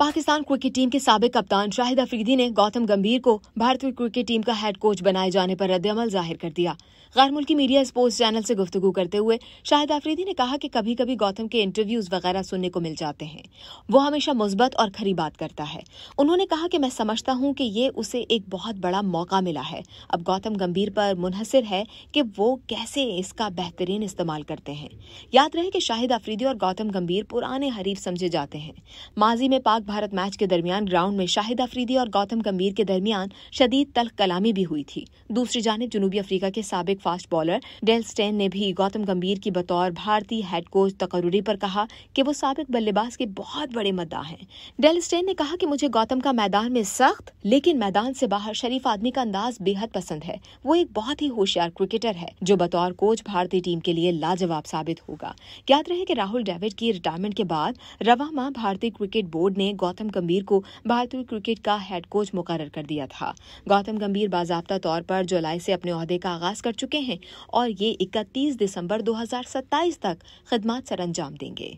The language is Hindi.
पाकिस्तान क्रिकेट टीम के सबक कप्तान शाहिद अफरीदी ने गौतम गंभीर को भारतीय क्रिकेट टीम का हेड कोच बनाए जाने पर रद्दमल जाहिर कर दिया गैर मुल्की मीडिया स्पोर्ट्स चैनल से गुफ्तगू करते हुए शाहिद अफरीदी ने कहा कि कभी कभी गौतम के इंटरव्यूज वगैरह सुनने को मिल जाते हैं वो हमेशा मुस्बत और खरी बात करता है उन्होंने कहा कि मैं समझता हूँ कि ये उसे एक बहुत बड़ा मौका मिला है अब गौतम गंभीर पर मुनहसर है कि वो कैसे इसका बेहतरीन इस्तेमाल करते हैं याद रहे कि शाहिद अफरीदी और गौतम गंभीर पुराने हरीफ समझे जाते हैं माजी में पाक भारत मैच के दरमियान ग्राउंड में शाहिद अफरीदी और गौतम गंभीर के दरमियान शदीद तल्ख कलामी भी हुई थी दूसरी जानब जनूबी अफ्रीका के सबक फास्ट बॉलर डेल स्टेन ने भी गौतम गंभीर की बतौर भारतीय हेड कोच तकरूरी पर कहा कि वो सबक बल्लेबाज के बहुत बड़े मद्दा हैं डेल स्टेन ने कहा कि मुझे गौतम का मैदान में सख्त लेकिन मैदान से बाहर शरीफ आदमी का अंदाज बेहद पसंद है वो एक बहुत ही होशियार क्रिकेटर है जो बतौर कोच भारतीय टीम के लिए लाजवाब साबित होगा याद रहे कि राहुल डेविड की रिटायरमेंट के बाद रवामा भारतीय क्रिकेट बोर्ड ने गौतम गंभीर को भारतीय क्रिकेट का हेड कोच मुकर कर दिया था गौतम गंभीर बाजाबता तौर पर जुलाई से अपने अहदे का आगाज कर चुके हैं और ये इकतीस दिसंबर 2027 तक खिदमत सर अंजाम देंगे